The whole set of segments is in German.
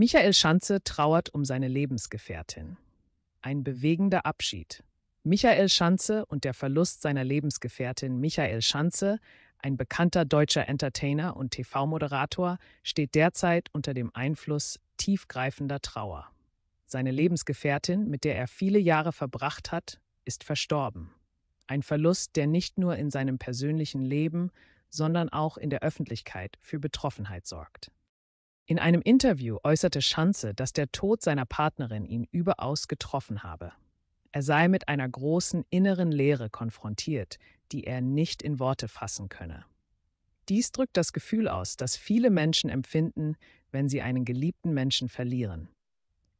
Michael Schanze trauert um seine Lebensgefährtin. Ein bewegender Abschied. Michael Schanze und der Verlust seiner Lebensgefährtin Michael Schanze, ein bekannter deutscher Entertainer und TV-Moderator, steht derzeit unter dem Einfluss tiefgreifender Trauer. Seine Lebensgefährtin, mit der er viele Jahre verbracht hat, ist verstorben. Ein Verlust, der nicht nur in seinem persönlichen Leben, sondern auch in der Öffentlichkeit für Betroffenheit sorgt. In einem Interview äußerte Schanze, dass der Tod seiner Partnerin ihn überaus getroffen habe. Er sei mit einer großen inneren Leere konfrontiert, die er nicht in Worte fassen könne. Dies drückt das Gefühl aus, das viele Menschen empfinden, wenn sie einen geliebten Menschen verlieren.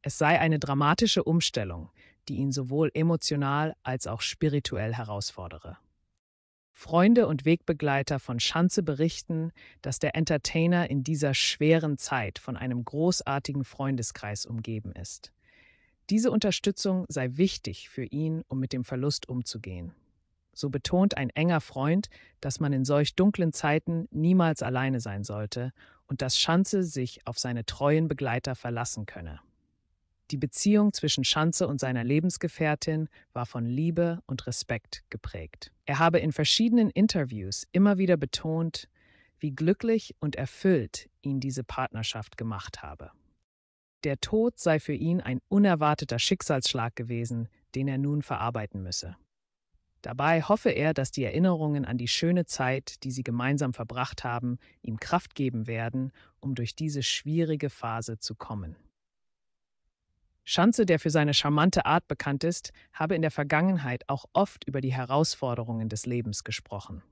Es sei eine dramatische Umstellung, die ihn sowohl emotional als auch spirituell herausfordere. Freunde und Wegbegleiter von Schanze berichten, dass der Entertainer in dieser schweren Zeit von einem großartigen Freundeskreis umgeben ist. Diese Unterstützung sei wichtig für ihn, um mit dem Verlust umzugehen. So betont ein enger Freund, dass man in solch dunklen Zeiten niemals alleine sein sollte und dass Schanze sich auf seine treuen Begleiter verlassen könne. Die Beziehung zwischen Schanze und seiner Lebensgefährtin war von Liebe und Respekt geprägt. Er habe in verschiedenen Interviews immer wieder betont, wie glücklich und erfüllt ihn diese Partnerschaft gemacht habe. Der Tod sei für ihn ein unerwarteter Schicksalsschlag gewesen, den er nun verarbeiten müsse. Dabei hoffe er, dass die Erinnerungen an die schöne Zeit, die sie gemeinsam verbracht haben, ihm Kraft geben werden, um durch diese schwierige Phase zu kommen. Schanze, der für seine charmante Art bekannt ist, habe in der Vergangenheit auch oft über die Herausforderungen des Lebens gesprochen.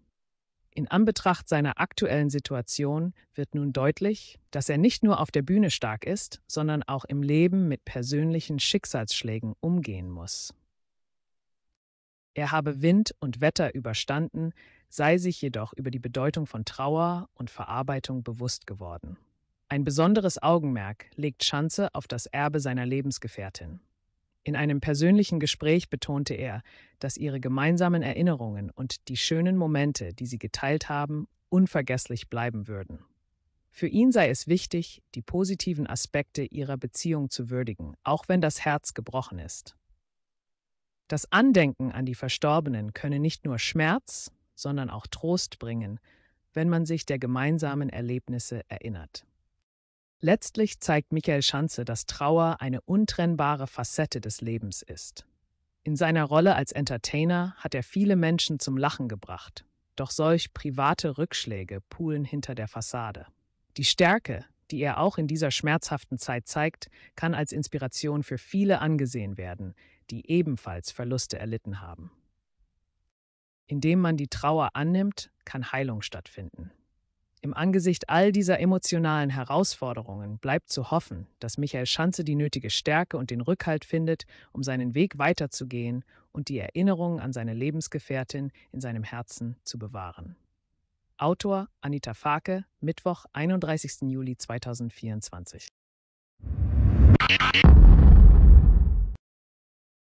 In Anbetracht seiner aktuellen Situation wird nun deutlich, dass er nicht nur auf der Bühne stark ist, sondern auch im Leben mit persönlichen Schicksalsschlägen umgehen muss. Er habe Wind und Wetter überstanden, sei sich jedoch über die Bedeutung von Trauer und Verarbeitung bewusst geworden. Ein besonderes Augenmerk legt Schanze auf das Erbe seiner Lebensgefährtin. In einem persönlichen Gespräch betonte er, dass ihre gemeinsamen Erinnerungen und die schönen Momente, die sie geteilt haben, unvergesslich bleiben würden. Für ihn sei es wichtig, die positiven Aspekte ihrer Beziehung zu würdigen, auch wenn das Herz gebrochen ist. Das Andenken an die Verstorbenen könne nicht nur Schmerz, sondern auch Trost bringen, wenn man sich der gemeinsamen Erlebnisse erinnert. Letztlich zeigt Michael Schanze, dass Trauer eine untrennbare Facette des Lebens ist. In seiner Rolle als Entertainer hat er viele Menschen zum Lachen gebracht. Doch solch private Rückschläge pulen hinter der Fassade. Die Stärke, die er auch in dieser schmerzhaften Zeit zeigt, kann als Inspiration für viele angesehen werden, die ebenfalls Verluste erlitten haben. Indem man die Trauer annimmt, kann Heilung stattfinden. Im Angesicht all dieser emotionalen Herausforderungen bleibt zu hoffen, dass Michael Schanze die nötige Stärke und den Rückhalt findet, um seinen Weg weiterzugehen und die Erinnerungen an seine Lebensgefährtin in seinem Herzen zu bewahren. Autor Anita Farke, Mittwoch, 31. Juli 2024.